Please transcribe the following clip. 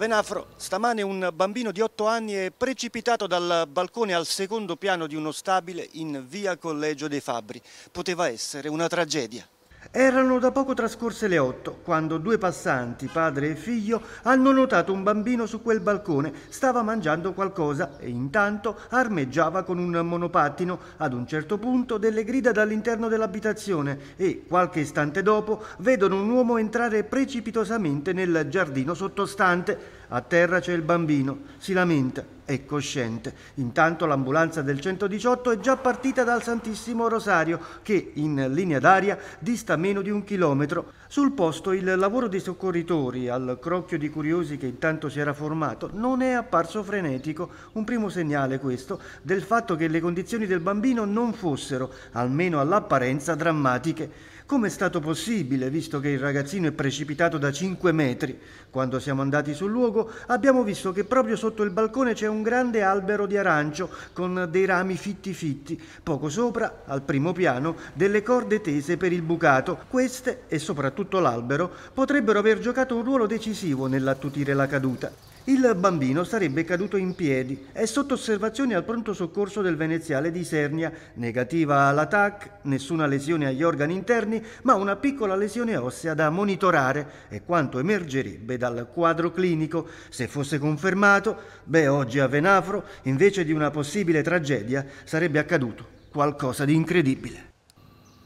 Venafro, stamane un bambino di 8 anni è precipitato dal balcone al secondo piano di uno stabile in via Collegio dei Fabbri. Poteva essere una tragedia. Erano da poco trascorse le otto quando due passanti, padre e figlio, hanno notato un bambino su quel balcone. Stava mangiando qualcosa e intanto armeggiava con un monopattino. Ad un certo punto delle grida dall'interno dell'abitazione e qualche istante dopo vedono un uomo entrare precipitosamente nel giardino sottostante. A terra c'è il bambino, si lamenta, è cosciente. Intanto l'ambulanza del 118 è già partita dal Santissimo Rosario, che in linea d'aria dista meno di un chilometro. Sul posto il lavoro dei soccorritori, al crocchio di curiosi che intanto si era formato, non è apparso frenetico. Un primo segnale questo del fatto che le condizioni del bambino non fossero, almeno all'apparenza, drammatiche. Come è stato possibile, visto che il ragazzino è precipitato da 5 metri? Quando siamo andati sul luogo abbiamo visto che proprio sotto il balcone c'è un grande albero di arancio con dei rami fitti fitti, poco sopra, al primo piano, delle corde tese per il bucato. Queste, e soprattutto l'albero, potrebbero aver giocato un ruolo decisivo nell'attutire la caduta. Il bambino sarebbe caduto in piedi e sotto osservazione al pronto soccorso del veneziale di Sernia, negativa all'attack, nessuna lesione agli organi interni, ma una piccola lesione ossea da monitorare e quanto emergerebbe dal quadro clinico. Se fosse confermato, beh, oggi a Venafro, invece di una possibile tragedia, sarebbe accaduto qualcosa di incredibile.